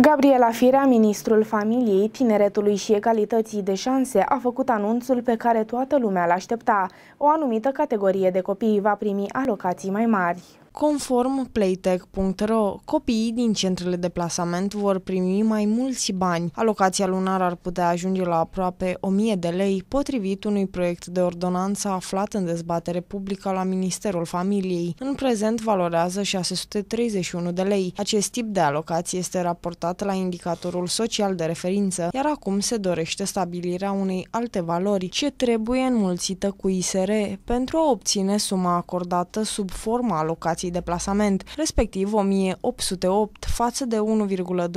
Gabriela Firea, ministrul familiei, tineretului și egalității de șanse, a făcut anunțul pe care toată lumea l-aștepta. O anumită categorie de copii va primi alocații mai mari. Conform playtech.ro, copiii din centrele de plasament vor primi mai mulți bani. Alocația lunară ar putea ajunge la aproape 1000 de lei, potrivit unui proiect de ordonanță aflat în dezbatere publică la Ministerul Familiei. În prezent valorează 631 de lei. Acest tip de alocație este raportat la indicatorul social de referință, iar acum se dorește stabilirea unei alte valori, ce trebuie înmulțită cu ISR pentru a obține suma acordată sub forma alocației stații de plasament, respectiv 1808 față de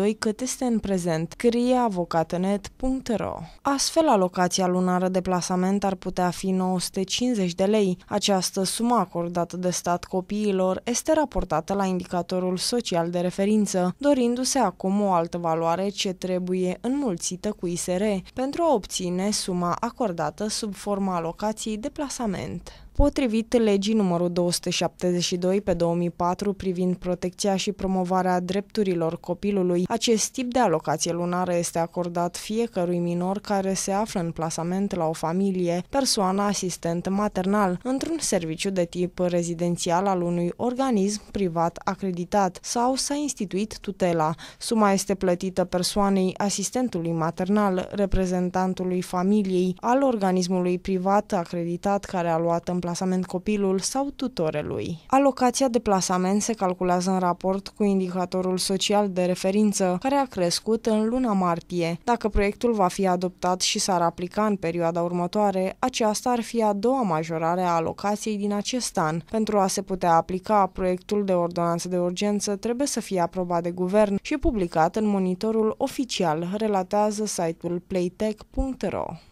1,2 cât este în prezent, scrie avocatenet.ro. Astfel, alocația lunară de plasament ar putea fi 950 de lei. Această sumă acordată de stat copiilor este raportată la indicatorul social de referință, dorindu-se acum o altă valoare ce trebuie înmulțită cu ISR pentru a obține suma acordată sub forma alocației de plasament. Potrivit legii numărul 272 pe 2004 privind protecția și promovarea drepturilor copilului, acest tip de alocație lunară este acordat fiecărui minor care se află în plasament la o familie, persoană asistent maternal, într-un serviciu de tip rezidențial al unui organism privat acreditat sau s-a instituit tutela. Suma este plătită persoanei asistentului maternal, reprezentantului familiei, al organismului privat acreditat care a luat în plasament copilul sau tutorelui. Alocația de plasament se calculează în raport cu indicatorul social de referință, care a crescut în luna martie. Dacă proiectul va fi adoptat și s-ar aplica în perioada următoare, aceasta ar fi a doua majorare a alocației din acest an. Pentru a se putea aplica, proiectul de ordonanță de urgență trebuie să fie aprobat de guvern și publicat în monitorul oficial, relatează site-ul playtech.ro.